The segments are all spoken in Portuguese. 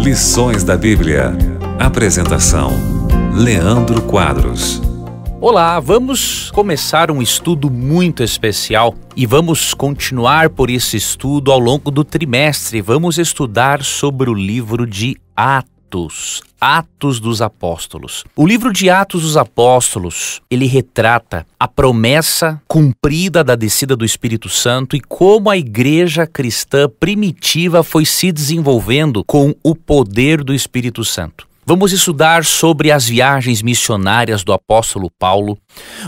Lições da Bíblia. Apresentação: Leandro Quadros. Olá, vamos começar um estudo muito especial e vamos continuar por esse estudo ao longo do trimestre. Vamos estudar sobre o livro de Atos. Atos, Atos dos Apóstolos. O livro de Atos dos Apóstolos, ele retrata a promessa cumprida da descida do Espírito Santo e como a igreja cristã primitiva foi se desenvolvendo com o poder do Espírito Santo. Vamos estudar sobre as viagens missionárias do apóstolo Paulo,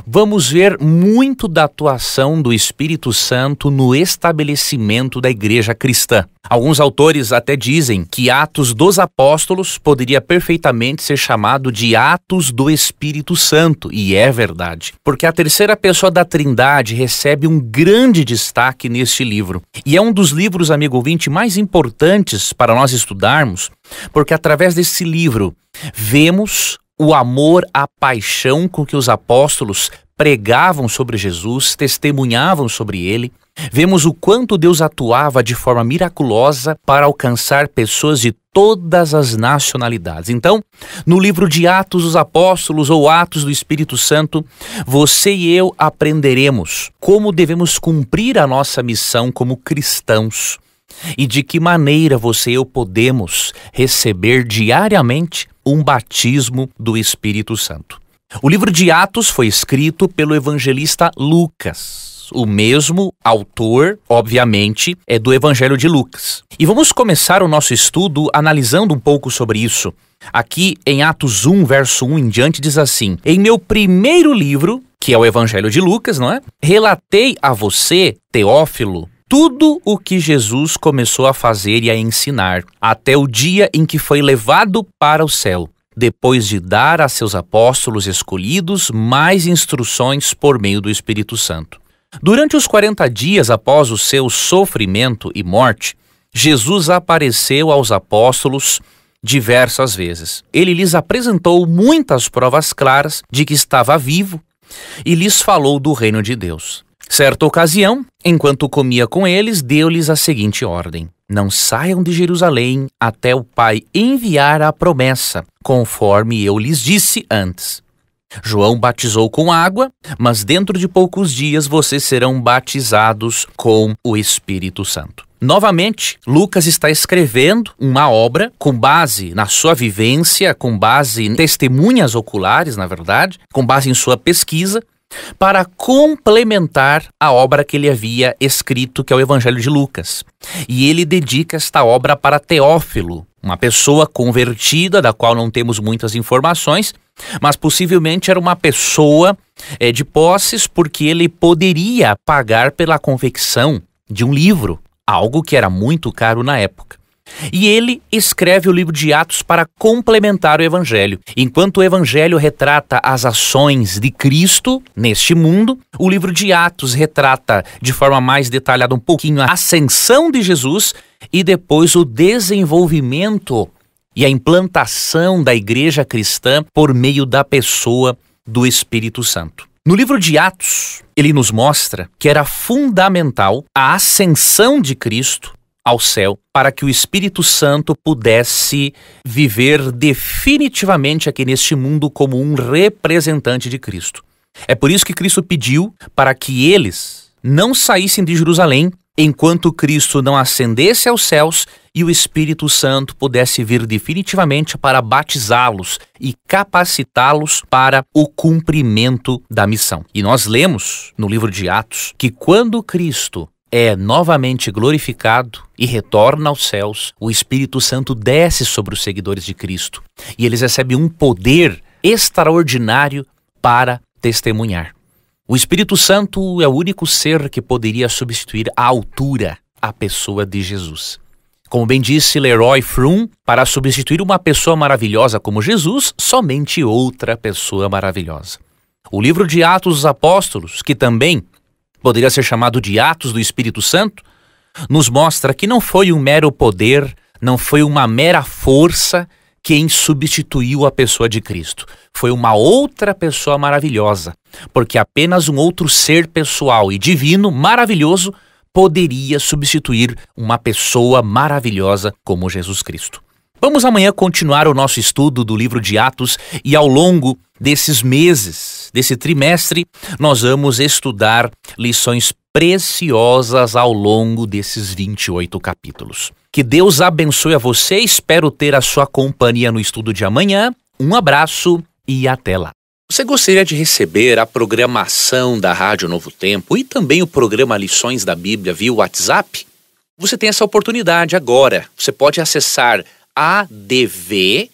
Vamos ver muito da atuação do Espírito Santo no estabelecimento da igreja cristã. Alguns autores até dizem que Atos dos Apóstolos poderia perfeitamente ser chamado de Atos do Espírito Santo, e é verdade, porque a terceira pessoa da Trindade recebe um grande destaque neste livro. E é um dos livros, amigo ouvinte, mais importantes para nós estudarmos, porque através desse livro vemos o amor, a paixão com que os apóstolos pregavam sobre Jesus, testemunhavam sobre ele. Vemos o quanto Deus atuava de forma miraculosa para alcançar pessoas de todas as nacionalidades. Então, no livro de Atos dos Apóstolos ou Atos do Espírito Santo, você e eu aprenderemos como devemos cumprir a nossa missão como cristãos e de que maneira você e eu podemos receber diariamente um batismo do Espírito Santo. O livro de Atos foi escrito pelo evangelista Lucas o mesmo autor, obviamente, é do Evangelho de Lucas. E vamos começar o nosso estudo analisando um pouco sobre isso. Aqui em Atos 1, verso 1 em diante, diz assim: Em meu primeiro livro, que é o Evangelho de Lucas, não é? Relatei a você, Teófilo, tudo o que Jesus começou a fazer e a ensinar, até o dia em que foi levado para o céu, depois de dar a seus apóstolos escolhidos mais instruções por meio do Espírito Santo. Durante os 40 dias após o seu sofrimento e morte, Jesus apareceu aos apóstolos diversas vezes. Ele lhes apresentou muitas provas claras de que estava vivo e lhes falou do reino de Deus. Certa ocasião, enquanto comia com eles, deu-lhes a seguinte ordem: Não saiam de Jerusalém até o Pai enviar a promessa, conforme eu lhes disse antes. João batizou com água, mas dentro de poucos dias vocês serão batizados com o Espírito Santo. Novamente, Lucas está escrevendo uma obra com base na sua vivência, com base em testemunhas oculares, na verdade, com base em sua pesquisa, para complementar a obra que ele havia escrito, que é o Evangelho de Lucas. E ele dedica esta obra para Teófilo, uma pessoa convertida, da qual não temos muitas informações, mas possivelmente era uma pessoa é, de posses, porque ele poderia pagar pela confecção de um livro, algo que era muito caro na época. E ele escreve o livro de Atos para complementar o Evangelho. Enquanto o Evangelho retrata as ações de Cristo neste mundo, o livro de Atos retrata de forma mais detalhada um pouquinho a ascensão de Jesus e depois o desenvolvimento e a implantação da igreja cristã por meio da pessoa do Espírito Santo. No livro de Atos, ele nos mostra que era fundamental a ascensão de Cristo ao céu para que o Espírito Santo pudesse viver definitivamente aqui neste mundo como um representante de Cristo. É por isso que Cristo pediu para que eles não saíssem de Jerusalém enquanto Cristo não ascendesse aos céus e o Espírito Santo pudesse vir definitivamente para batizá-los e capacitá-los para o cumprimento da missão. E nós lemos no livro de Atos que quando Cristo é novamente glorificado e retorna aos céus, o Espírito Santo desce sobre os seguidores de Cristo e eles recebem um poder extraordinário para testemunhar. O Espírito Santo é o único ser que poderia substituir à altura a pessoa de Jesus. Como bem disse Leroy Frum, para substituir uma pessoa maravilhosa como Jesus, somente outra pessoa maravilhosa. O livro de Atos dos Apóstolos, que também poderia ser chamado de Atos do Espírito Santo, nos mostra que não foi um mero poder, não foi uma mera força quem substituiu a pessoa de Cristo. Foi uma outra pessoa maravilhosa, porque apenas um outro ser pessoal e divino, maravilhoso, poderia substituir uma pessoa maravilhosa como Jesus Cristo. Vamos amanhã continuar o nosso estudo do livro de Atos e ao longo desses meses, desse trimestre, nós vamos estudar lições preciosas ao longo desses 28 capítulos. Que Deus abençoe a você, espero ter a sua companhia no estudo de amanhã. Um abraço e até lá. Você gostaria de receber a programação da Rádio Novo Tempo e também o programa Lições da Bíblia via WhatsApp? Você tem essa oportunidade agora. Você pode acessar adv.com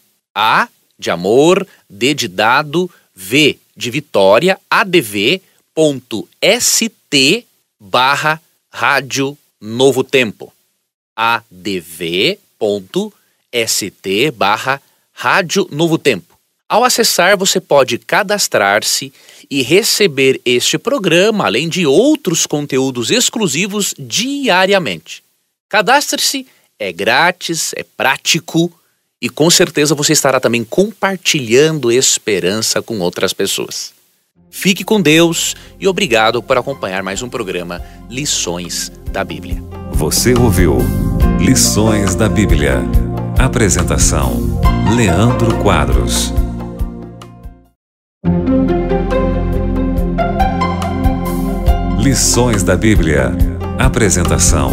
de amor, D de dado, V de vitória, adv.st barra rádio novo tempo. adv.st barra rádio novo tempo. Ao acessar, você pode cadastrar-se e receber este programa, além de outros conteúdos exclusivos diariamente. Cadastre-se, é grátis, é prático e com certeza você estará também compartilhando esperança com outras pessoas. Fique com Deus e obrigado por acompanhar mais um programa Lições da Bíblia. Você ouviu Lições da Bíblia. Apresentação: Leandro Quadros. Lições da Bíblia. Apresentação: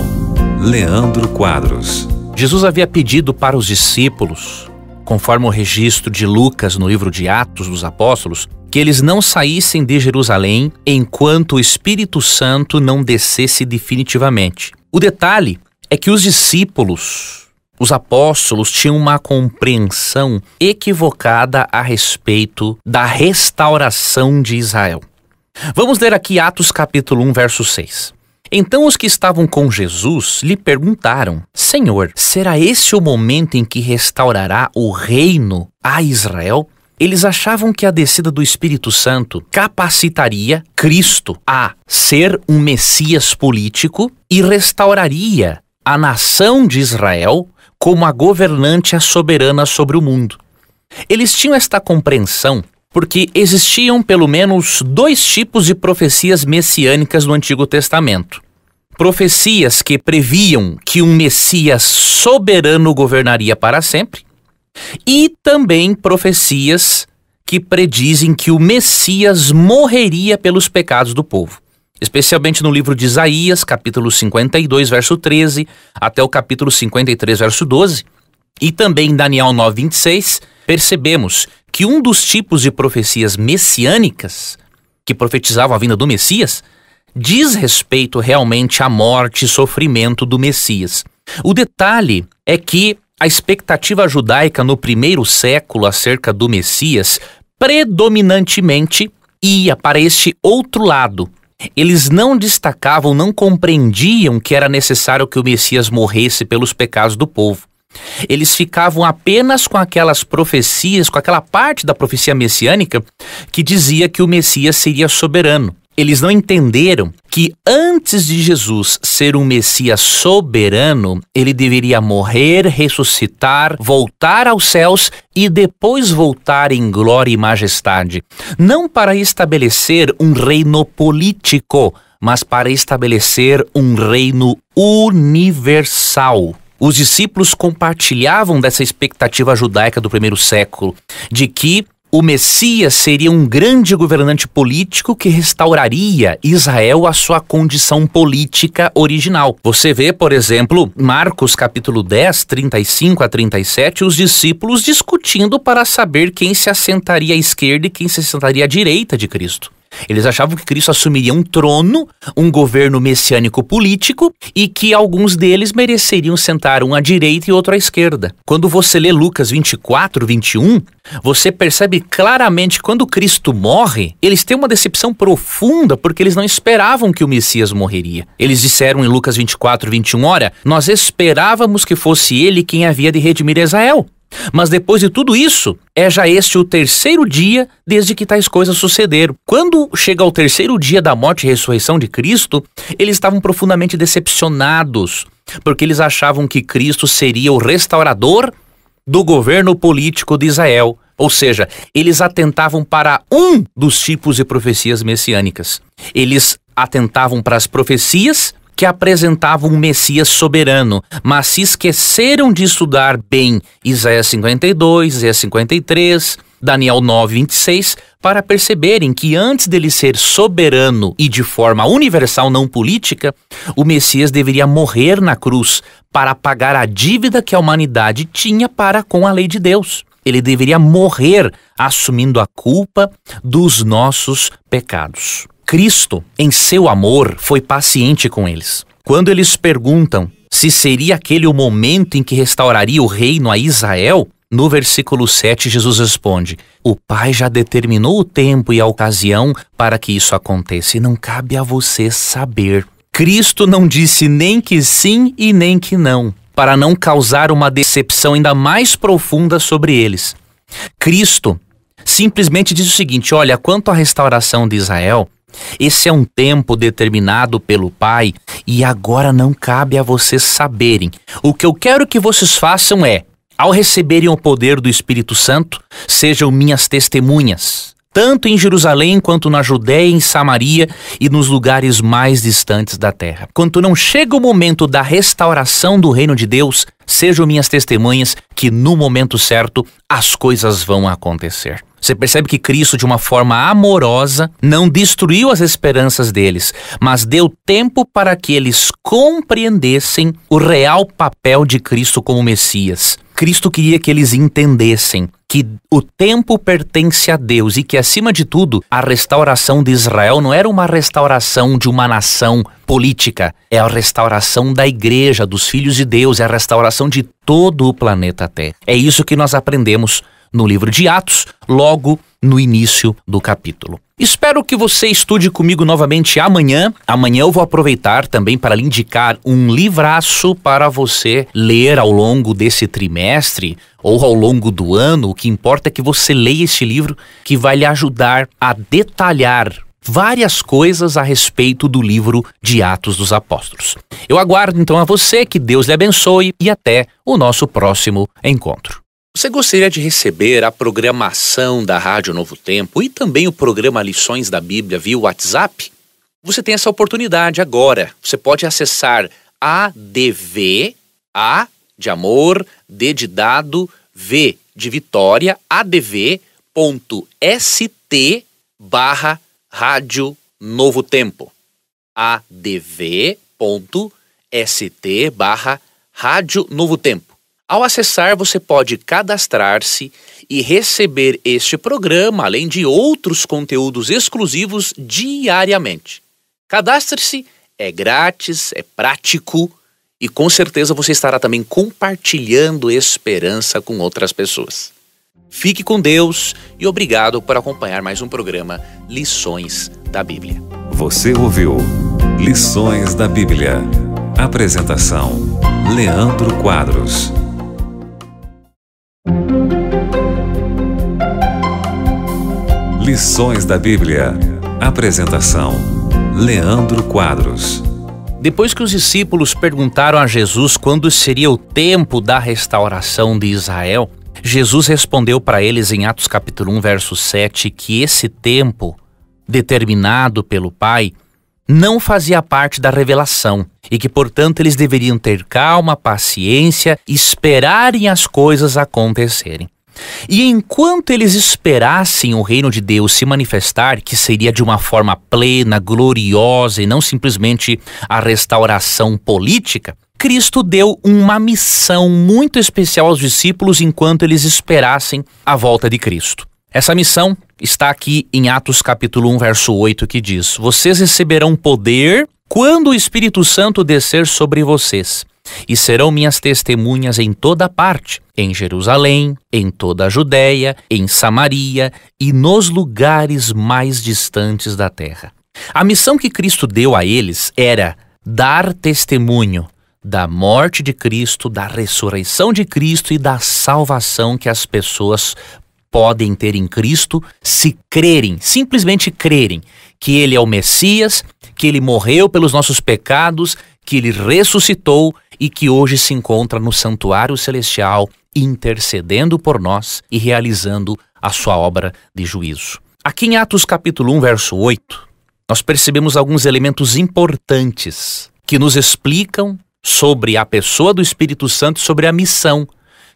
Leandro Quadros. Jesus havia pedido para os discípulos, conforme o registro de Lucas no livro de Atos dos Apóstolos, que eles não saíssem de Jerusalém enquanto o Espírito Santo não descesse definitivamente. O detalhe é que os discípulos, os apóstolos, tinham uma compreensão equivocada a respeito da restauração de Israel. Vamos ler aqui Atos capítulo 1, verso 6. Então os que estavam com Jesus lhe perguntaram: Senhor, será esse o momento em que restaurará o reino a Israel? Eles achavam que a descida do Espírito Santo capacitaria Cristo a ser um Messias político e restauraria a nação de Israel como a governante a soberana sobre o mundo. Eles tinham esta compreensão porque existiam pelo menos dois tipos de profecias messiânicas no Antigo Testamento. Profecias que previam que um Messias soberano governaria para sempre, e também profecias que predizem que o Messias morreria pelos pecados do povo. Especialmente no livro de Isaías, capítulo 52, verso 13, até o capítulo 53, verso 12, e também em Daniel 9, 26, percebemos que um dos tipos de profecias messiânicas, que profetizavam a vinda do Messias, diz respeito realmente à morte e sofrimento do Messias. O detalhe é que a expectativa judaica no primeiro século acerca do Messias predominantemente ia para este outro lado. Eles não destacavam, não compreendiam que era necessário que o Messias morresse pelos pecados do povo. Eles ficavam apenas com aquelas profecias, com aquela parte da profecia messiânica que dizia que o Messias seria soberano. Eles não entenderam que antes de Jesus ser um Messias soberano, ele deveria morrer, ressuscitar, voltar aos céus e depois voltar em glória e majestade. Não para estabelecer um reino político, mas para estabelecer um reino universal. Os discípulos compartilhavam dessa expectativa judaica do primeiro século de que o Messias seria um grande governante político que restauraria Israel à sua condição política original. Você vê, por exemplo, Marcos capítulo 10, 35 a 37, os discípulos discutindo para saber quem se assentaria à esquerda e quem se assentaria à direita de Cristo. Eles achavam que Cristo assumiria um trono, um governo messiânico político e que alguns deles mereceriam sentar um à direita e outro à esquerda. Quando você lê Lucas 24, 21, você percebe claramente quando Cristo morre, eles têm uma decepção profunda porque eles não esperavam que o Messias morreria. Eles disseram em Lucas 24, 21, ora, nós esperávamos que fosse ele quem havia de redimir Israel. Mas depois de tudo isso, é já este o terceiro dia desde que tais coisas sucederam. Quando chega ao terceiro dia da morte e ressurreição de Cristo, eles estavam profundamente decepcionados, porque eles achavam que Cristo seria o restaurador do governo político de Israel. Ou seja, eles atentavam para um dos tipos de profecias messiânicas. Eles atentavam para as profecias que apresentavam um Messias soberano, mas se esqueceram de estudar bem Isaías 52, Isaías 53, Daniel 9, 26, para perceberem que antes dele ser soberano e de forma universal, não política, o Messias deveria morrer na cruz para pagar a dívida que a humanidade tinha para com a lei de Deus. Ele deveria morrer assumindo a culpa dos nossos pecados. Cristo, em seu amor, foi paciente com eles. Quando eles perguntam se seria aquele o momento em que restauraria o reino a Israel, no versículo 7, Jesus responde: O Pai já determinou o tempo e a ocasião para que isso aconteça, e não cabe a você saber. Cristo não disse nem que sim e nem que não, para não causar uma decepção ainda mais profunda sobre eles. Cristo simplesmente diz o seguinte: Olha, quanto à restauração de Israel, esse é um tempo determinado pelo Pai e agora não cabe a vocês saberem. O que eu quero que vocês façam é, ao receberem o poder do Espírito Santo, sejam minhas testemunhas tanto em Jerusalém quanto na Judéia, em Samaria e nos lugares mais distantes da terra. Quando não chega o momento da restauração do reino de Deus, sejam minhas testemunhas que no momento certo as coisas vão acontecer. Você percebe que Cristo, de uma forma amorosa, não destruiu as esperanças deles, mas deu tempo para que eles compreendessem o real papel de Cristo como Messias. Cristo queria que eles entendessem que o tempo pertence a Deus e que, acima de tudo, a restauração de Israel não era uma restauração de uma nação política, é a restauração da igreja, dos filhos de Deus, é a restauração de todo o planeta Terra. É isso que nós aprendemos no livro de Atos, logo no início do capítulo. Espero que você estude comigo novamente amanhã. Amanhã eu vou aproveitar também para lhe indicar um livraço para você ler ao longo desse trimestre ou ao longo do ano. O que importa é que você leia esse livro que vai lhe ajudar a detalhar várias coisas a respeito do livro de Atos dos Apóstolos. Eu aguardo então a você que Deus lhe abençoe e até o nosso próximo encontro. Você gostaria de receber a programação da Rádio Novo Tempo e também o programa Lições da Bíblia via WhatsApp? Você tem essa oportunidade agora. Você pode acessar ADV, A de amor, D de dado, V de vitória, adv.st barra Rádio Novo Tempo. adv.st barra Rádio Novo Tempo. Ao acessar, você pode cadastrar-se e receber este programa, além de outros conteúdos exclusivos diariamente. Cadastre-se, é grátis, é prático e com certeza você estará também compartilhando esperança com outras pessoas. Fique com Deus e obrigado por acompanhar mais um programa Lições da Bíblia. Você ouviu Lições da Bíblia. Apresentação: Leandro Quadros. Lições da Bíblia. Apresentação: Leandro Quadros. Depois que os discípulos perguntaram a Jesus quando seria o tempo da restauração de Israel, Jesus respondeu para eles em Atos capítulo 1, verso 7, que esse tempo determinado pelo Pai não fazia parte da revelação e que, portanto, eles deveriam ter calma, paciência, esperarem as coisas acontecerem. E enquanto eles esperassem o reino de Deus se manifestar, que seria de uma forma plena, gloriosa e não simplesmente a restauração política, Cristo deu uma missão muito especial aos discípulos enquanto eles esperassem a volta de Cristo. Essa missão está aqui em Atos capítulo 1, verso 8, que diz: Vocês receberão poder quando o Espírito Santo descer sobre vocês e serão minhas testemunhas em toda parte, em Jerusalém, em toda a Judéia, em Samaria e nos lugares mais distantes da terra. A missão que Cristo deu a eles era dar testemunho da morte de Cristo, da ressurreição de Cristo e da salvação que as pessoas podem ter em Cristo se crerem, simplesmente crerem que ele é o Messias, que ele morreu pelos nossos pecados que ele ressuscitou e que hoje se encontra no santuário celestial, intercedendo por nós e realizando a sua obra de juízo. Aqui em Atos capítulo 1, verso 8, nós percebemos alguns elementos importantes que nos explicam sobre a pessoa do Espírito Santo, sobre a missão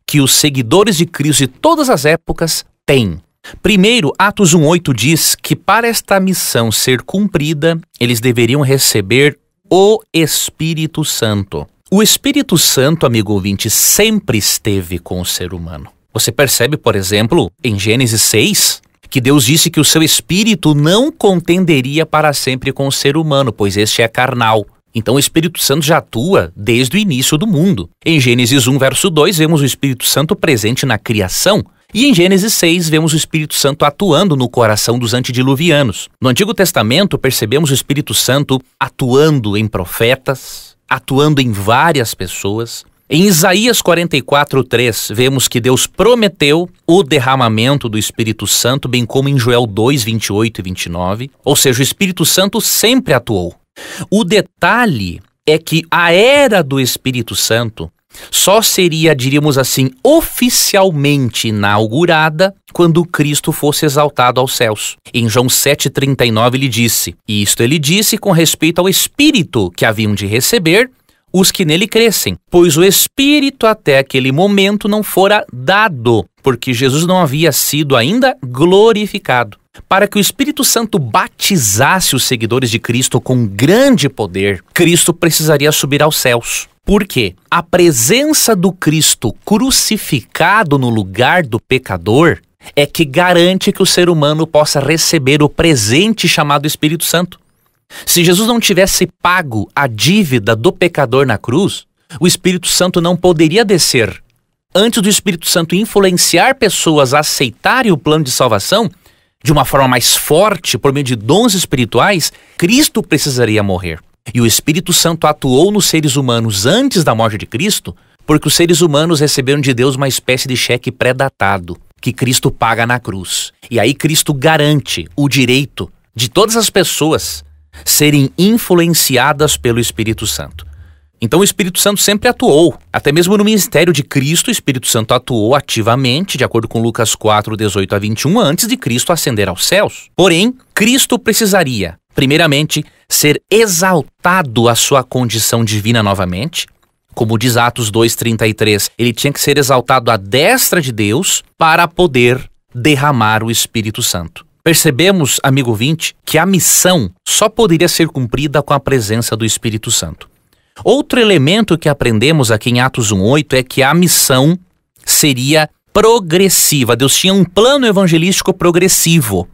que os seguidores de Cristo de todas as épocas têm. Primeiro, Atos 1:8 diz que para esta missão ser cumprida, eles deveriam receber o Espírito Santo. O Espírito Santo, amigo ouvinte, sempre esteve com o ser humano. Você percebe, por exemplo, em Gênesis 6, que Deus disse que o seu espírito não contenderia para sempre com o ser humano, pois este é carnal. Então o Espírito Santo já atua desde o início do mundo. Em Gênesis 1, verso 2, vemos o Espírito Santo presente na criação, e em Gênesis 6, vemos o Espírito Santo atuando no coração dos antediluvianos. No Antigo Testamento, percebemos o Espírito Santo atuando em profetas, atuando em várias pessoas. Em Isaías 44:3, vemos que Deus prometeu o derramamento do Espírito Santo, bem como em Joel 28 e 29, ou seja, o Espírito Santo sempre atuou. O detalhe é que a era do Espírito Santo só seria, diríamos assim, oficialmente inaugurada quando Cristo fosse exaltado aos céus. Em João 7,39 ele disse: e Isto ele disse com respeito ao Espírito que haviam de receber os que nele crescem, pois o Espírito até aquele momento não fora dado, porque Jesus não havia sido ainda glorificado para que o Espírito Santo batizasse os seguidores de Cristo com grande poder, Cristo precisaria subir aos céus. Porque a presença do Cristo crucificado no lugar do pecador é que garante que o ser humano possa receber o presente chamado Espírito Santo. Se Jesus não tivesse pago a dívida do pecador na cruz, o Espírito Santo não poderia descer. Antes do Espírito Santo influenciar pessoas a aceitarem o plano de salvação, de uma forma mais forte, por meio de dons espirituais, Cristo precisaria morrer. E o Espírito Santo atuou nos seres humanos antes da morte de Cristo, porque os seres humanos receberam de Deus uma espécie de cheque pré-datado que Cristo paga na cruz. E aí Cristo garante o direito de todas as pessoas serem influenciadas pelo Espírito Santo. Então o Espírito Santo sempre atuou. Até mesmo no ministério de Cristo, o Espírito Santo atuou ativamente, de acordo com Lucas 4, 18 a 21, antes de Cristo ascender aos céus. Porém, Cristo precisaria, primeiramente, ser exaltado à sua condição divina novamente. Como diz Atos 2,33, ele tinha que ser exaltado à destra de Deus para poder derramar o Espírito Santo. Percebemos, amigo 20, que a missão só poderia ser cumprida com a presença do Espírito Santo. Outro elemento que aprendemos aqui em Atos 1:8 é que a missão seria progressiva. Deus tinha um plano evangelístico progressivo.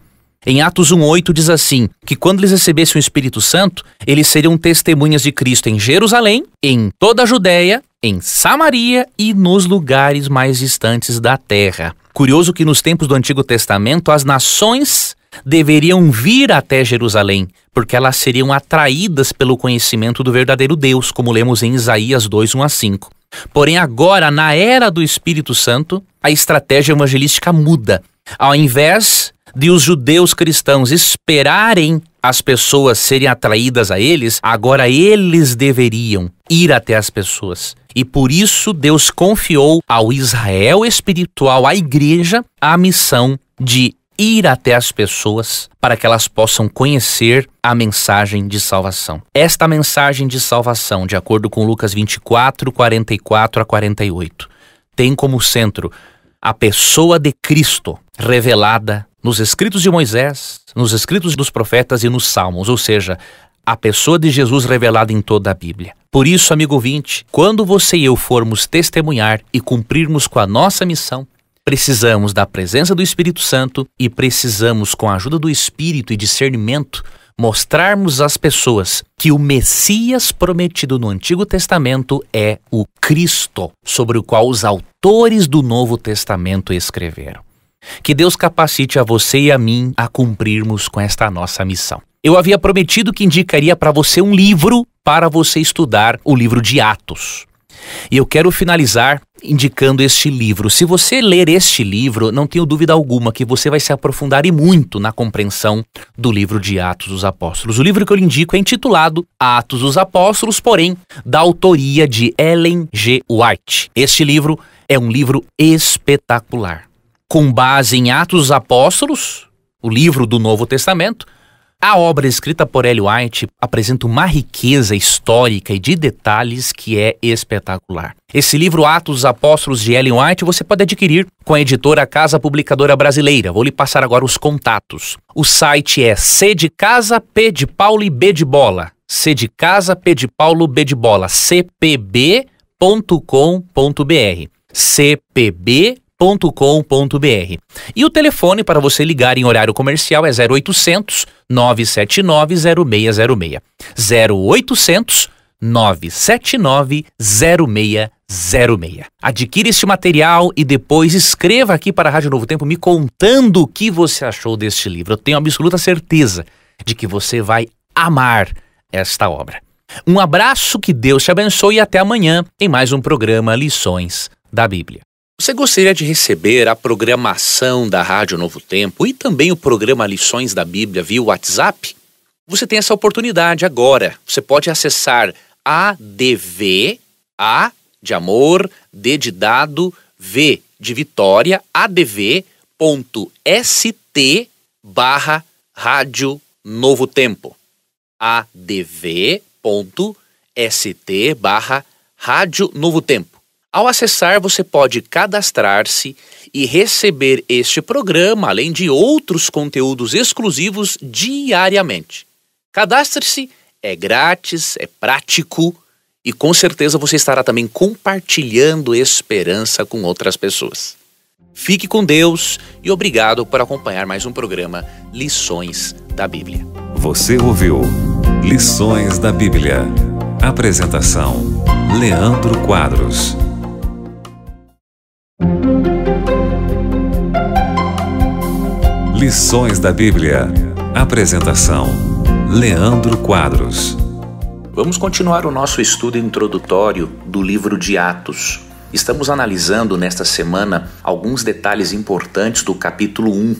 Em Atos 1:8 diz assim: que quando eles recebessem o Espírito Santo, eles seriam testemunhas de Cristo em Jerusalém, em toda a Judéia, em Samaria e nos lugares mais distantes da terra. Curioso que nos tempos do Antigo Testamento as nações deveriam vir até Jerusalém, porque elas seriam atraídas pelo conhecimento do verdadeiro Deus, como lemos em Isaías 2, 1 a 5. Porém, agora, na era do Espírito Santo, a estratégia evangelística muda. Ao invés de os judeus cristãos esperarem as pessoas serem atraídas a eles, agora eles deveriam ir até as pessoas. E por isso Deus confiou ao Israel espiritual, à igreja, a missão de ir até as pessoas para que elas possam conhecer a mensagem de salvação. Esta mensagem de salvação, de acordo com Lucas 24, 44 a 48, tem como centro a pessoa de Cristo revelada nos escritos de Moisés, nos escritos dos profetas e nos salmos, ou seja, a pessoa de Jesus revelada em toda a Bíblia. Por isso, amigo ouvinte, quando você e eu formos testemunhar e cumprirmos com a nossa missão, Precisamos da presença do Espírito Santo e precisamos, com a ajuda do Espírito e discernimento, mostrarmos às pessoas que o Messias prometido no Antigo Testamento é o Cristo, sobre o qual os autores do Novo Testamento escreveram. Que Deus capacite a você e a mim a cumprirmos com esta nossa missão. Eu havia prometido que indicaria para você um livro para você estudar o livro de Atos. E eu quero finalizar indicando este livro. Se você ler este livro, não tenho dúvida alguma que você vai se aprofundar e muito na compreensão do livro de Atos dos Apóstolos. O livro que eu lhe indico é intitulado Atos dos Apóstolos, porém, da autoria de Ellen G. White. Este livro é um livro espetacular. Com base em Atos dos Apóstolos, o livro do Novo Testamento, a obra escrita por Ellie White apresenta uma riqueza histórica e de detalhes que é espetacular. Esse livro Atos Apóstolos de Ellen White você pode adquirir com a editora Casa Publicadora Brasileira. Vou lhe passar agora os contatos. O site é C de Casa, P de Paulo e B de Bola. C de Casa, P de Paulo, B de Bola. cpb.com.br cpb.com.br com.br E o telefone para você ligar em horário comercial é 0800 979 0606. 0800 979 0606. Adquira este material e depois escreva aqui para a Rádio Novo Tempo me contando o que você achou deste livro. Eu tenho absoluta certeza de que você vai amar esta obra. Um abraço, que Deus te abençoe e até amanhã em mais um programa Lições da Bíblia. Você gostaria de receber a programação da Rádio Novo Tempo e também o programa Lições da Bíblia via WhatsApp? Você tem essa oportunidade agora. Você pode acessar ADV, A de amor, D de dado, V de vitória, adv.st barra Rádio Novo Tempo. adv.st barra Rádio Novo Tempo. Ao acessar, você pode cadastrar-se e receber este programa, além de outros conteúdos exclusivos diariamente. Cadastre-se, é grátis, é prático e com certeza você estará também compartilhando esperança com outras pessoas. Fique com Deus e obrigado por acompanhar mais um programa Lições da Bíblia. Você ouviu Lições da Bíblia. Apresentação: Leandro Quadros. Lições da Bíblia. Apresentação: Leandro Quadros. Vamos continuar o nosso estudo introdutório do livro de Atos. Estamos analisando nesta semana alguns detalhes importantes do capítulo 1.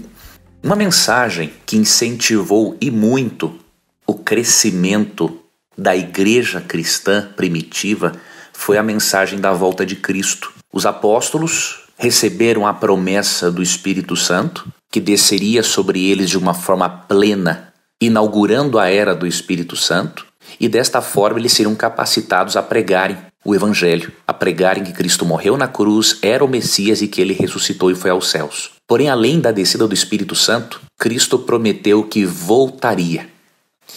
Uma mensagem que incentivou e muito o crescimento da igreja cristã primitiva foi a mensagem da volta de Cristo. Os apóstolos receberam a promessa do Espírito Santo, que desceria sobre eles de uma forma plena, inaugurando a era do Espírito Santo, e desta forma eles seriam capacitados a pregarem o Evangelho, a pregarem que Cristo morreu na cruz, era o Messias e que ele ressuscitou e foi aos céus. Porém, além da descida do Espírito Santo, Cristo prometeu que voltaria.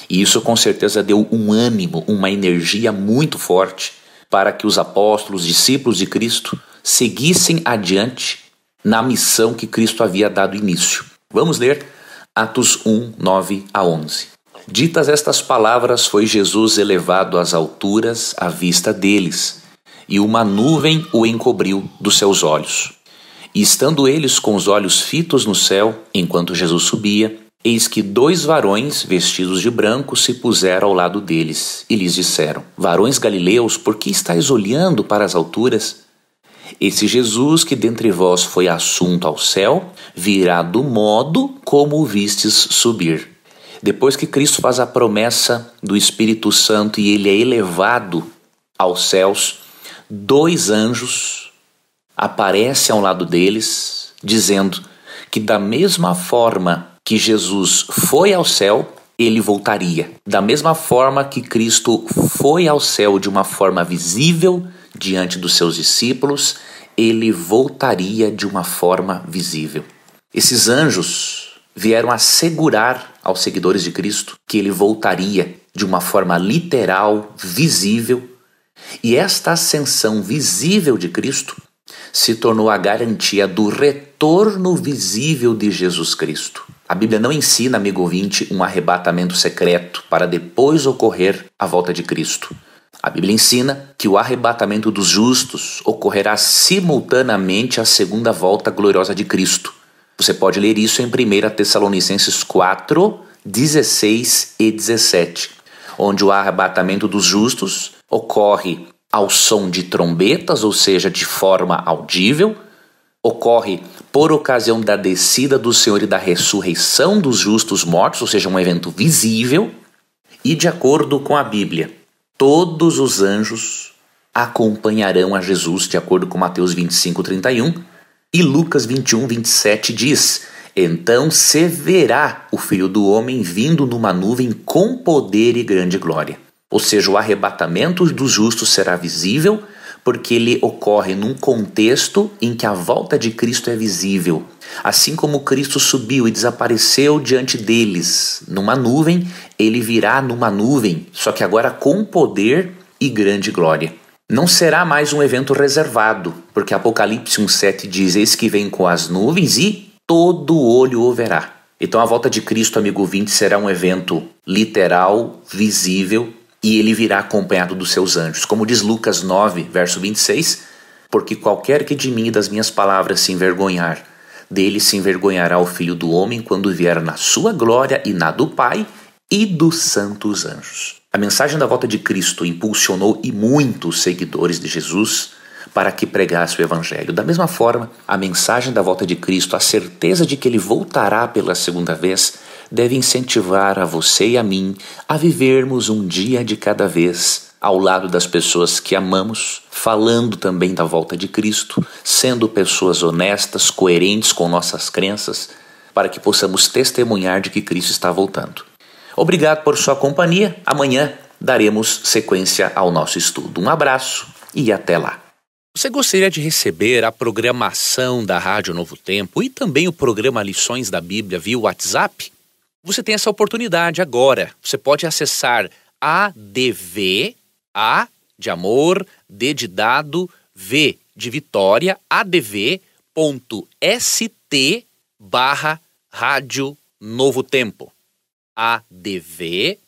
E isso com certeza deu um ânimo, uma energia muito forte para que os apóstolos, discípulos de Cristo, seguissem adiante na missão que Cristo havia dado início. Vamos ler Atos 1, 9 a 11. Ditas estas palavras, foi Jesus elevado às alturas à vista deles, e uma nuvem o encobriu dos seus olhos. E estando eles com os olhos fitos no céu, enquanto Jesus subia, Eis que dois varões, vestidos de branco, se puseram ao lado deles e lhes disseram: Varões galileus, por que estáis olhando para as alturas? Esse Jesus que dentre vós foi assunto ao céu, virá do modo como o vistes subir. Depois que Cristo faz a promessa do Espírito Santo e ele é elevado aos céus, dois anjos aparecem ao lado deles, dizendo que da mesma forma que Jesus foi ao céu, ele voltaria. Da mesma forma que Cristo foi ao céu de uma forma visível diante dos seus discípulos, ele voltaria de uma forma visível. Esses anjos vieram assegurar aos seguidores de Cristo que ele voltaria de uma forma literal, visível, e esta ascensão visível de Cristo se tornou a garantia do retorno visível de Jesus Cristo. A Bíblia não ensina, amigo ouvinte, um arrebatamento secreto para depois ocorrer a volta de Cristo. A Bíblia ensina que o arrebatamento dos justos ocorrerá simultaneamente à segunda volta gloriosa de Cristo. Você pode ler isso em 1 Tessalonicenses 4, 16 e 17, onde o arrebatamento dos justos ocorre ao som de trombetas, ou seja, de forma audível, ocorre por ocasião da descida do Senhor e da ressurreição dos justos mortos, ou seja, um evento visível, e de acordo com a Bíblia, todos os anjos acompanharão a Jesus, de acordo com Mateus 25, 31, e Lucas 21, 27 diz: Então se verá o Filho do Homem vindo numa nuvem com poder e grande glória. Ou seja, o arrebatamento dos justos será visível porque ele ocorre num contexto em que a volta de Cristo é visível. Assim como Cristo subiu e desapareceu diante deles numa nuvem, ele virá numa nuvem, só que agora com poder e grande glória. Não será mais um evento reservado, porque Apocalipse 1,7 diz: Eis que vem com as nuvens e todo olho o verá. Então a volta de Cristo, amigo 20, será um evento literal, visível, e ele virá acompanhado dos seus anjos. Como diz Lucas 9, verso 26, porque qualquer que de mim e das minhas palavras se envergonhar, dele se envergonhará o filho do homem quando vier na sua glória e na do Pai e dos santos anjos. A mensagem da volta de Cristo impulsionou e muitos seguidores de Jesus para que pregasse o Evangelho. Da mesma forma, a mensagem da volta de Cristo, a certeza de que ele voltará pela segunda vez, deve incentivar a você e a mim a vivermos um dia de cada vez ao lado das pessoas que amamos, falando também da volta de Cristo, sendo pessoas honestas, coerentes com nossas crenças, para que possamos testemunhar de que Cristo está voltando. Obrigado por sua companhia. Amanhã daremos sequência ao nosso estudo. Um abraço e até lá. Você gostaria de receber a programação da Rádio Novo Tempo e também o programa Lições da Bíblia via WhatsApp? você tem essa oportunidade agora. Você pode acessar ADV, A de amor, D de dado, V de vitória, adv.st barra rádio novo tempo. adv.st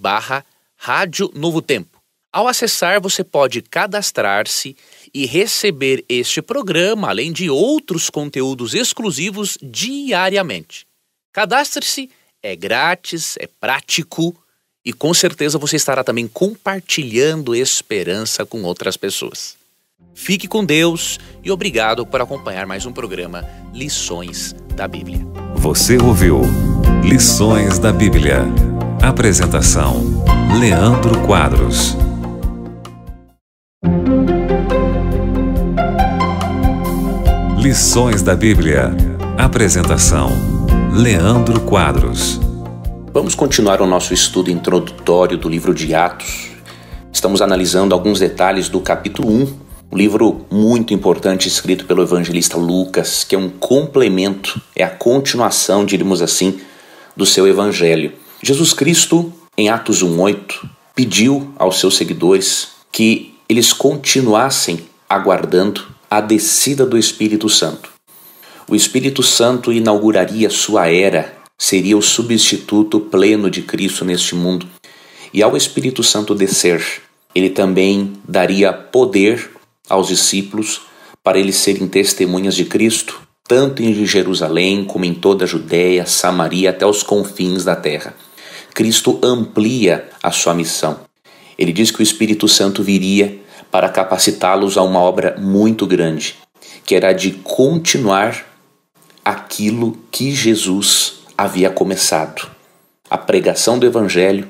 barra rádio novo tempo. Ao acessar, você pode cadastrar-se e receber este programa, além de outros conteúdos exclusivos diariamente. Cadastre-se, é grátis, é prático e com certeza você estará também compartilhando esperança com outras pessoas. Fique com Deus e obrigado por acompanhar mais um programa Lições da Bíblia. Você ouviu Lições da Bíblia. Apresentação: Leandro Quadros. Lições da Bíblia. Apresentação: Leandro Quadros. Vamos continuar o nosso estudo introdutório do livro de Atos. Estamos analisando alguns detalhes do capítulo 1, um livro muito importante escrito pelo evangelista Lucas, que é um complemento, é a continuação, diríamos assim, do seu evangelho. Jesus Cristo, em Atos 1:8, pediu aos seus seguidores que eles continuassem aguardando a descida do Espírito Santo. O Espírito Santo inauguraria sua era, seria o substituto pleno de Cristo neste mundo. E ao Espírito Santo descer, ele também daria poder aos discípulos para eles serem testemunhas de Cristo, tanto em Jerusalém como em toda a Judéia, Samaria, até os confins da terra. Cristo amplia a sua missão. Ele diz que o Espírito Santo viria para capacitá-los a uma obra muito grande, que era de continuar aquilo que Jesus havia começado: a pregação do Evangelho,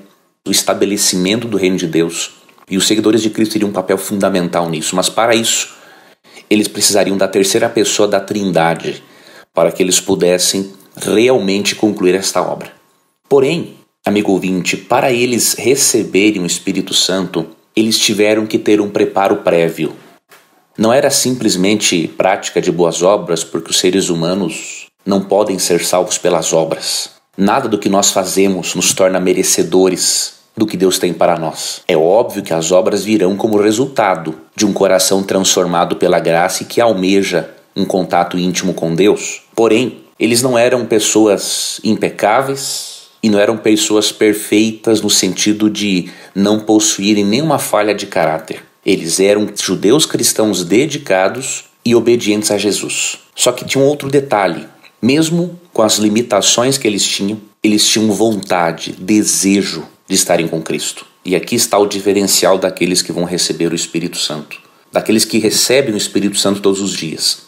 o estabelecimento do reino de Deus. E os seguidores de Cristo teriam um papel fundamental nisso, mas para isso, eles precisariam da terceira pessoa da Trindade para que eles pudessem realmente concluir esta obra. Porém, amigo ouvinte, para eles receberem o Espírito Santo, eles tiveram que ter um preparo prévio, não era simplesmente prática de boas obras, porque os seres humanos não podem ser salvos pelas obras. Nada do que nós fazemos nos torna merecedores do que Deus tem para nós. É óbvio que as obras virão como resultado de um coração transformado pela graça e que almeja um contato íntimo com Deus. Porém, eles não eram pessoas impecáveis e não eram pessoas perfeitas no sentido de não possuírem nenhuma falha de caráter. Eles eram judeus cristãos dedicados e obedientes a Jesus. Só que tinha um outro detalhe: mesmo com as limitações que eles tinham, eles tinham vontade, desejo de estarem com Cristo. E aqui está o diferencial daqueles que vão receber o Espírito Santo, daqueles que recebem o Espírito Santo todos os dias.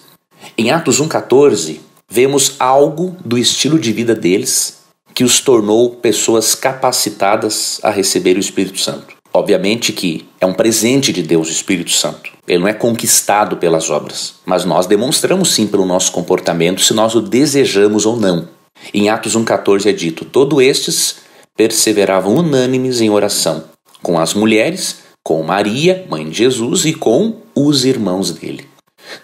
Em Atos 1,14, vemos algo do estilo de vida deles que os tornou pessoas capacitadas a receber o Espírito Santo. Obviamente que é um presente de Deus o Espírito Santo. Ele não é conquistado pelas obras, mas nós demonstramos sim pelo nosso comportamento se nós o desejamos ou não. Em Atos 1,14 é dito: Todos estes perseveravam unânimes em oração, com as mulheres, com Maria, mãe de Jesus, e com os irmãos dele.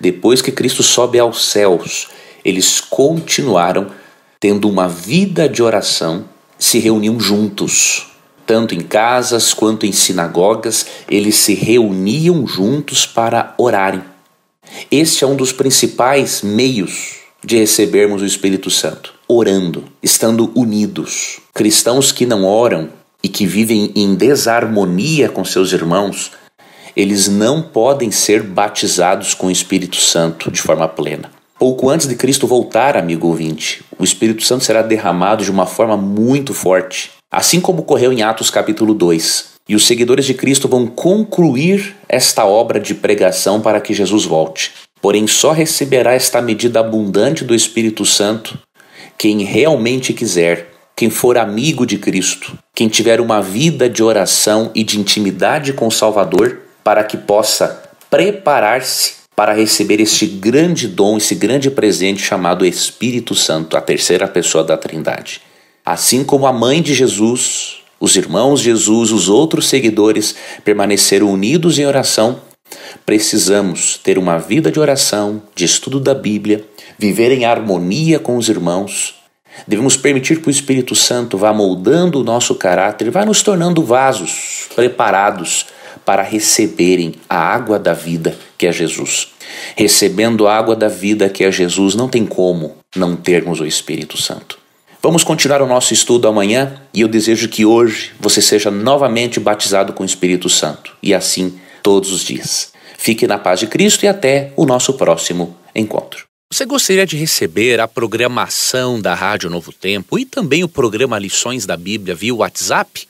Depois que Cristo sobe aos céus, eles continuaram tendo uma vida de oração, se reuniam juntos tanto em casas quanto em sinagogas, eles se reuniam juntos para orarem. Este é um dos principais meios de recebermos o Espírito Santo, orando, estando unidos. Cristãos que não oram e que vivem em desarmonia com seus irmãos, eles não podem ser batizados com o Espírito Santo de forma plena. Pouco antes de Cristo voltar, amigo ouvinte, o Espírito Santo será derramado de uma forma muito forte assim como ocorreu em Atos capítulo 2. E os seguidores de Cristo vão concluir esta obra de pregação para que Jesus volte. Porém, só receberá esta medida abundante do Espírito Santo quem realmente quiser, quem for amigo de Cristo, quem tiver uma vida de oração e de intimidade com o Salvador, para que possa preparar-se para receber este grande dom, esse grande presente chamado Espírito Santo, a terceira pessoa da Trindade. Assim como a mãe de Jesus, os irmãos de Jesus, os outros seguidores permaneceram unidos em oração, precisamos ter uma vida de oração, de estudo da Bíblia, viver em harmonia com os irmãos. Devemos permitir que o Espírito Santo vá moldando o nosso caráter, vá nos tornando vasos preparados para receberem a água da vida que é Jesus. Recebendo a água da vida que é Jesus, não tem como não termos o Espírito Santo. Vamos continuar o nosso estudo amanhã e eu desejo que hoje você seja novamente batizado com o Espírito Santo e assim todos os dias. Fique na paz de Cristo e até o nosso próximo encontro. Você gostaria de receber a programação da Rádio Novo Tempo e também o programa Lições da Bíblia via WhatsApp?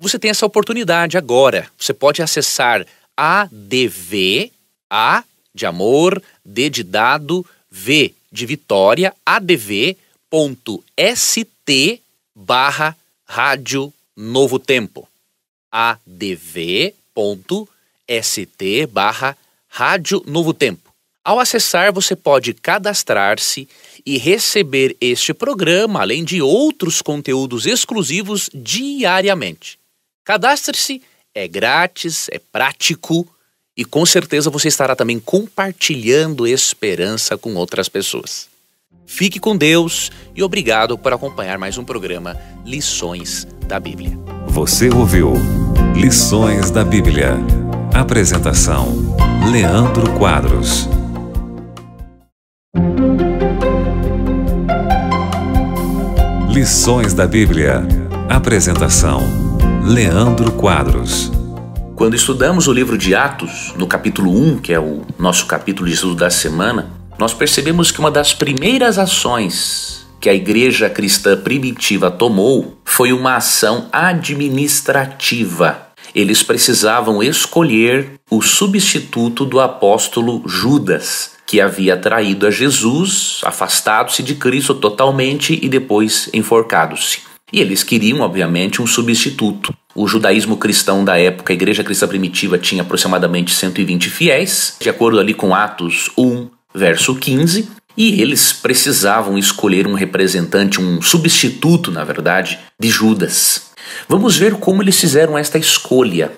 Você tem essa oportunidade agora. Você pode acessar ADV, A de amor, D de dado, V de vitória, ADV adv.st barra rádio novo tempo. adv.st barra rádio novo tempo. Ao acessar, você pode cadastrar-se e receber este programa, além de outros conteúdos exclusivos diariamente. Cadastre-se, é grátis, é prático e com certeza você estará também compartilhando esperança com outras pessoas. Fique com Deus e obrigado por acompanhar mais um programa Lições da Bíblia. Você ouviu Lições da Bíblia. Apresentação: Leandro Quadros. Lições da Bíblia. Apresentação: Leandro Quadros. Quando estudamos o livro de Atos, no capítulo 1, que é o nosso capítulo de estudo da semana, nós percebemos que uma das primeiras ações que a igreja cristã primitiva tomou foi uma ação administrativa. Eles precisavam escolher o substituto do apóstolo Judas, que havia traído a Jesus, afastado-se de Cristo totalmente e depois enforcado-se. E eles queriam, obviamente, um substituto. O judaísmo cristão da época, a igreja cristã primitiva, tinha aproximadamente 120 fiéis. De acordo ali com Atos 1, verso 15, e eles precisavam escolher um representante, um substituto, na verdade, de Judas. Vamos ver como eles fizeram esta escolha.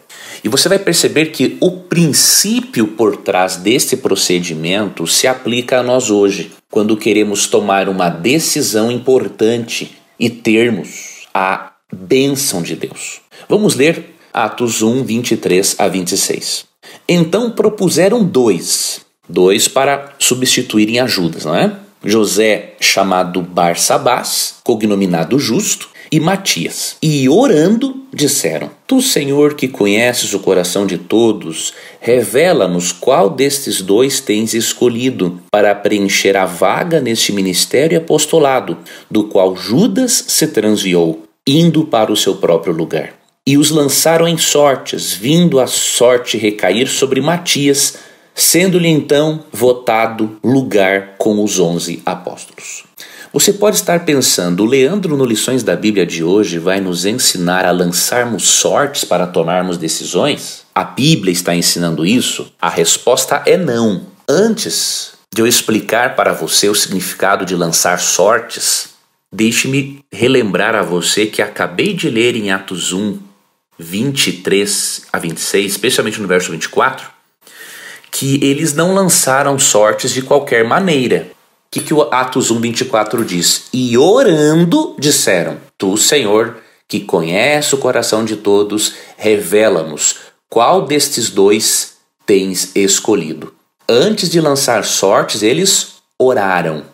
E você vai perceber que o princípio por trás deste procedimento se aplica a nós hoje, quando queremos tomar uma decisão importante e termos a bênção de Deus. Vamos ler Atos 1, 23 a 26. Então propuseram dois Dois para substituírem ajudas, não é? José, chamado Barsabás, cognominado Justo, e Matias. E orando, disseram: Tu, Senhor, que conheces o coração de todos, revela-nos qual destes dois tens escolhido para preencher a vaga neste ministério apostolado, do qual Judas se transviou, indo para o seu próprio lugar. E os lançaram em sortes, vindo a sorte recair sobre Matias sendo-lhe então votado lugar com os onze apóstolos. Você pode estar pensando, Leandro no Lições da Bíblia de hoje vai nos ensinar a lançarmos sortes para tomarmos decisões? A Bíblia está ensinando isso? A resposta é não. Antes de eu explicar para você o significado de lançar sortes, deixe-me relembrar a você que acabei de ler em Atos 1, 23 a 26, especialmente no verso 24, que eles não lançaram sortes de qualquer maneira. O que, que o Atos 1, 24 diz? E orando disseram: Tu, Senhor, que conhece o coração de todos, revela-nos qual destes dois tens escolhido. Antes de lançar sortes, eles oraram.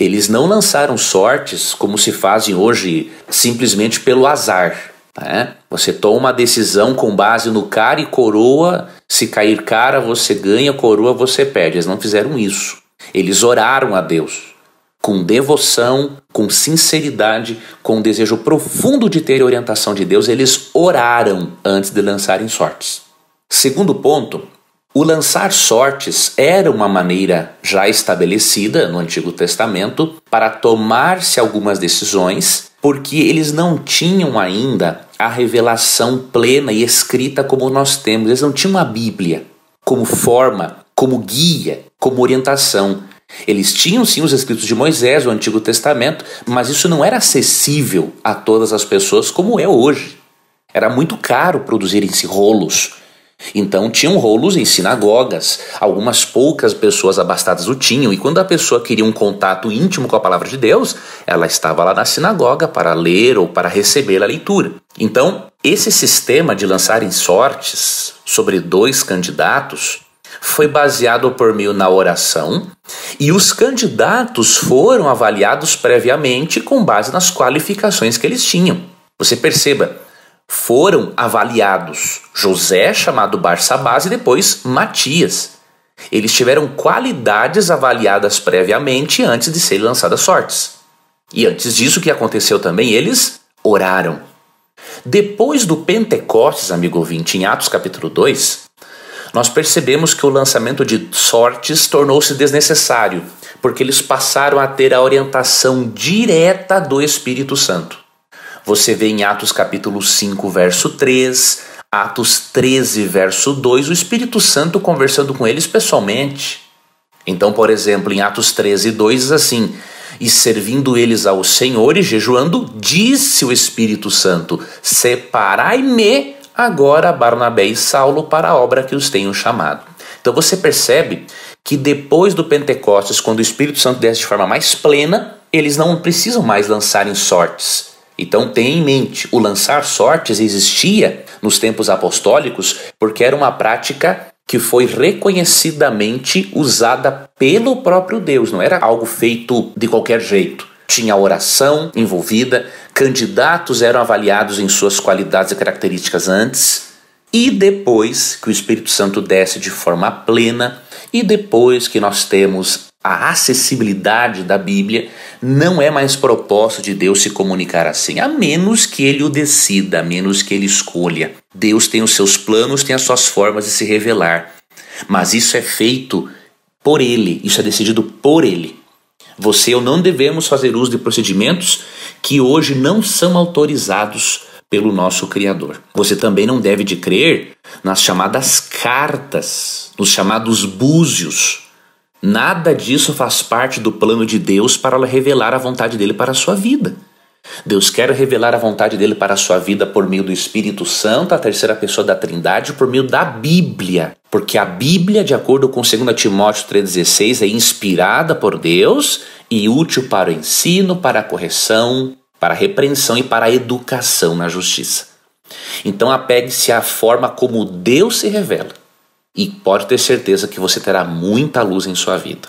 Eles não lançaram sortes como se fazem hoje, simplesmente pelo azar. Né? Você toma uma decisão com base no cara e coroa. Se cair cara, você ganha, coroa, você perde. Eles não fizeram isso. Eles oraram a Deus com devoção, com sinceridade, com um desejo profundo de ter a orientação de Deus. Eles oraram antes de lançarem sortes. Segundo ponto, o lançar sortes era uma maneira já estabelecida no Antigo Testamento para tomar-se algumas decisões porque eles não tinham ainda a revelação plena e escrita como nós temos. Eles não tinham a Bíblia como forma, como guia, como orientação. Eles tinham sim os escritos de Moisés, o Antigo Testamento, mas isso não era acessível a todas as pessoas como é hoje. Era muito caro produzirem-se rolos então tinham rolos em sinagogas, algumas poucas pessoas abastadas o tinham, e quando a pessoa queria um contato íntimo com a palavra de Deus, ela estava lá na sinagoga para ler ou para receber a leitura. Então, esse sistema de lançarem sortes sobre dois candidatos foi baseado por meio na oração, e os candidatos foram avaliados previamente com base nas qualificações que eles tinham. Você perceba, foram avaliados José, chamado Barsabás, e depois Matias. Eles tiveram qualidades avaliadas previamente antes de serem lançadas sortes. E antes disso, o que aconteceu também? Eles oraram. Depois do Pentecostes, amigo ouvinte, em Atos capítulo 2, nós percebemos que o lançamento de sortes tornou-se desnecessário, porque eles passaram a ter a orientação direta do Espírito Santo. Você vê em Atos capítulo 5, verso 3, Atos 13, verso 2, o Espírito Santo conversando com eles pessoalmente. Então, por exemplo, em Atos 13, 2 diz assim: E servindo eles ao Senhor e jejuando, disse o Espírito Santo: Separai-me agora Barnabé e Saulo para a obra que os tenho chamado. Então você percebe que depois do Pentecostes, quando o Espírito Santo desce de forma mais plena, eles não precisam mais lançarem sortes. Então tenha em mente, o lançar sortes existia nos tempos apostólicos porque era uma prática que foi reconhecidamente usada pelo próprio Deus, não era algo feito de qualquer jeito. Tinha oração envolvida, candidatos eram avaliados em suas qualidades e características antes, e depois que o Espírito Santo desce de forma plena, e depois que nós temos a acessibilidade da Bíblia, não é mais propósito de Deus se comunicar assim, a menos que ele o decida, a menos que ele escolha. Deus tem os seus planos, tem as suas formas de se revelar, mas isso é feito por ele, isso é decidido por ele. Você ou não devemos fazer uso de procedimentos que hoje não são autorizados pelo nosso Criador. Você também não deve de crer nas chamadas cartas, nos chamados búzios. Nada disso faz parte do plano de Deus para revelar a vontade dele para a sua vida. Deus quer revelar a vontade dele para a sua vida por meio do Espírito Santo, a terceira pessoa da Trindade, por meio da Bíblia. Porque a Bíblia, de acordo com 2 Timóteo 3,16, é inspirada por Deus e útil para o ensino, para a correção, para a repreensão e para a educação na justiça. Então apegue-se à forma como Deus se revela e pode ter certeza que você terá muita luz em sua vida.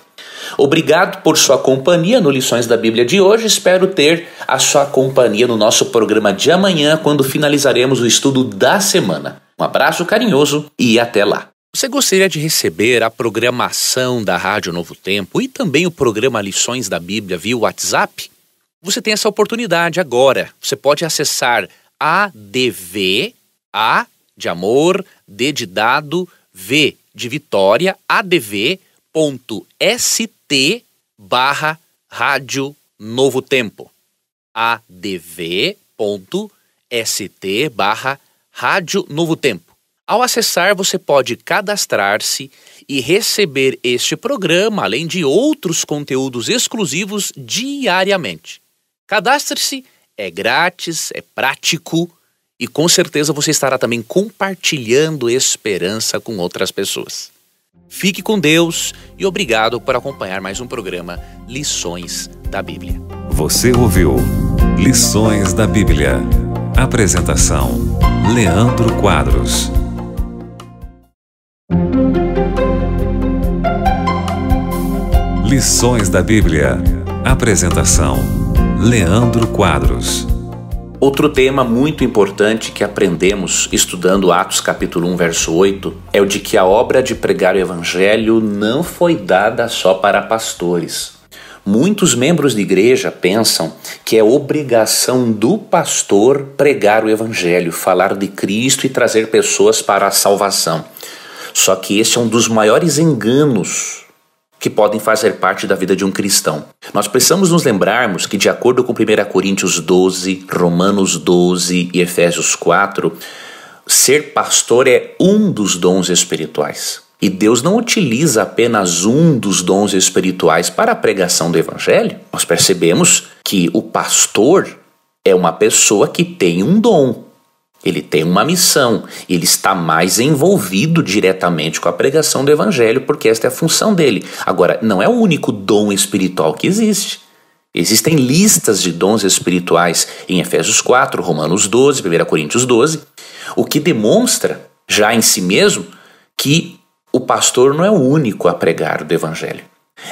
Obrigado por sua companhia no Lições da Bíblia de hoje. Espero ter a sua companhia no nosso programa de amanhã, quando finalizaremos o estudo da semana. Um abraço carinhoso e até lá. Você gostaria de receber a programação da Rádio Novo Tempo e também o programa Lições da Bíblia via WhatsApp? você tem essa oportunidade agora. Você pode acessar ADV, A de amor, D de dado, V de vitória, adv.st barra rádio novo tempo. adv.st barra rádio novo tempo. Ao acessar, você pode cadastrar-se e receber este programa, além de outros conteúdos exclusivos diariamente. Cadastre-se, é grátis, é prático e com certeza você estará também compartilhando esperança com outras pessoas. Fique com Deus e obrigado por acompanhar mais um programa Lições da Bíblia. Você ouviu Lições da Bíblia. Apresentação: Leandro Quadros. Lições da Bíblia. Apresentação: Leandro Quadros. Outro tema muito importante que aprendemos estudando Atos capítulo 1, verso 8, é o de que a obra de pregar o evangelho não foi dada só para pastores. Muitos membros de igreja pensam que é obrigação do pastor pregar o evangelho, falar de Cristo e trazer pessoas para a salvação. Só que esse é um dos maiores enganos que podem fazer parte da vida de um cristão. Nós precisamos nos lembrarmos que, de acordo com 1 Coríntios 12, Romanos 12 e Efésios 4, ser pastor é um dos dons espirituais. E Deus não utiliza apenas um dos dons espirituais para a pregação do evangelho. Nós percebemos que o pastor é uma pessoa que tem um dom, ele tem uma missão, ele está mais envolvido diretamente com a pregação do evangelho, porque esta é a função dele. Agora, não é o único dom espiritual que existe. Existem listas de dons espirituais em Efésios 4, Romanos 12, 1 Coríntios 12, o que demonstra, já em si mesmo, que o pastor não é o único a pregar do evangelho.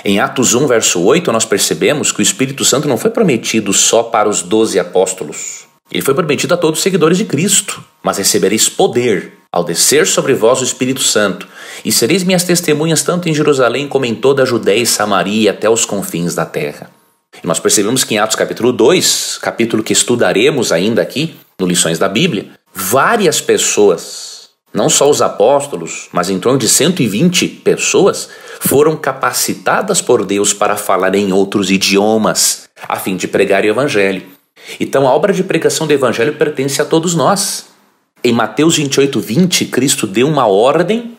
Em Atos 1, verso 8, nós percebemos que o Espírito Santo não foi prometido só para os doze apóstolos ele foi prometido a todos os seguidores de Cristo. Mas recebereis poder ao descer sobre vós o Espírito Santo, e sereis minhas testemunhas tanto em Jerusalém como em toda a Judéia e Samaria até os confins da terra. E nós percebemos que em Atos capítulo 2, capítulo que estudaremos ainda aqui, no Lições da Bíblia, várias pessoas, não só os apóstolos, mas em torno de 120 pessoas, foram capacitadas por Deus para falar em outros idiomas, a fim de pregar o evangelho. Então a obra de pregação do evangelho pertence a todos nós. Em Mateus 28, 20, Cristo deu uma ordem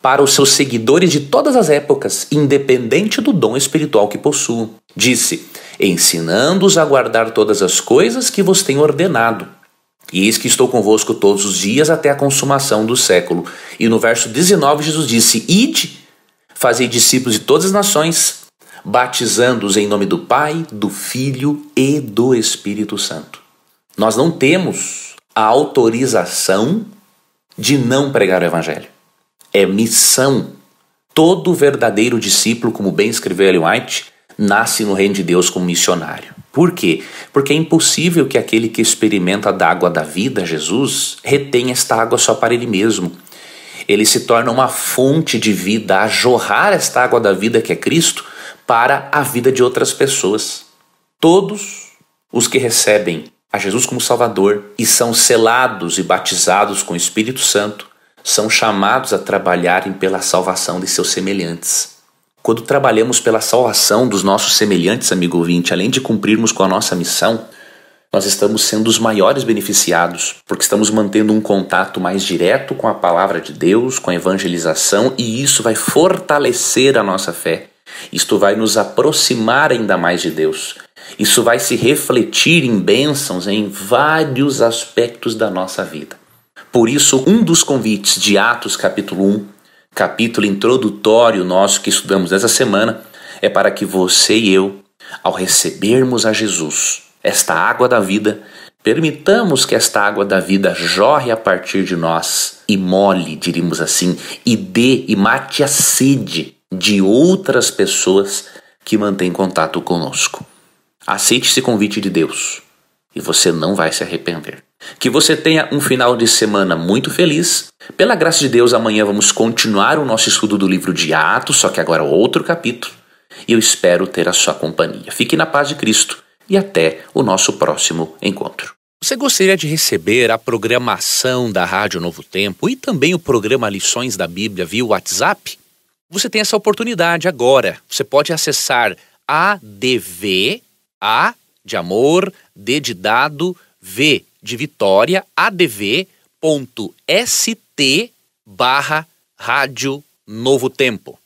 para os seus seguidores de todas as épocas, independente do dom espiritual que possuam. Disse: Ensinando-os a guardar todas as coisas que vos tenho ordenado. E eis que estou convosco todos os dias até a consumação do século. E no verso 19, Jesus disse: Ide, fazei discípulos de todas as nações, batizando-os em nome do Pai, do Filho e do Espírito Santo. Nós não temos a autorização de não pregar o Evangelho. É missão. Todo verdadeiro discípulo, como bem escreveu Ellen White, nasce no reino de Deus como missionário. Por quê? Porque é impossível que aquele que experimenta da água da vida, Jesus, retenha esta água só para ele mesmo. Ele se torna uma fonte de vida, a jorrar esta água da vida que é Cristo para a vida de outras pessoas. Todos os que recebem a Jesus como Salvador e são selados e batizados com o Espírito Santo são chamados a trabalharem pela salvação de seus semelhantes. Quando trabalhamos pela salvação dos nossos semelhantes, amigo ouvinte, além de cumprirmos com a nossa missão, nós estamos sendo os maiores beneficiados, porque estamos mantendo um contato mais direto com a palavra de Deus, com a evangelização, e isso vai fortalecer a nossa fé. Isto vai nos aproximar ainda mais de Deus. Isso vai se refletir em bênçãos em vários aspectos da nossa vida. Por isso, um dos convites de Atos, capítulo 1, capítulo introdutório nosso que estudamos essa semana, é para que você e eu, ao recebermos a Jesus, esta água da vida, permitamos que esta água da vida jorre a partir de nós e mole, diríamos assim, e dê e mate a sede de outras pessoas que mantêm contato conosco. Aceite esse convite de Deus e você não vai se arrepender. Que você tenha um final de semana muito feliz. Pela graça de Deus, amanhã vamos continuar o nosso estudo do livro de Atos, só que agora outro capítulo. E eu espero ter a sua companhia. Fique na paz de Cristo e até o nosso próximo encontro. Você gostaria de receber a programação da Rádio Novo Tempo e também o programa Lições da Bíblia via WhatsApp? Você tem essa oportunidade agora. Você pode acessar ADV, A de amor, D de dado, V de vitória, adv.st barra rádio novo tempo.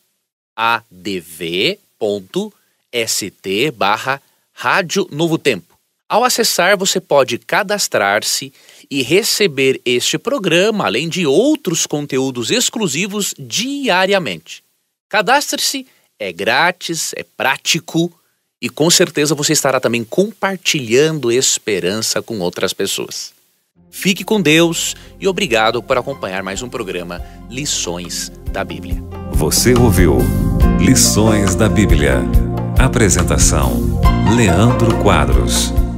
adv.st barra rádio novo tempo. Ao acessar, você pode cadastrar-se e receber este programa, além de outros conteúdos exclusivos diariamente. Cadastre-se, é grátis, é prático e com certeza você estará também compartilhando esperança com outras pessoas. Fique com Deus e obrigado por acompanhar mais um programa Lições da Bíblia. Você ouviu Lições da Bíblia. Apresentação: Leandro Quadros.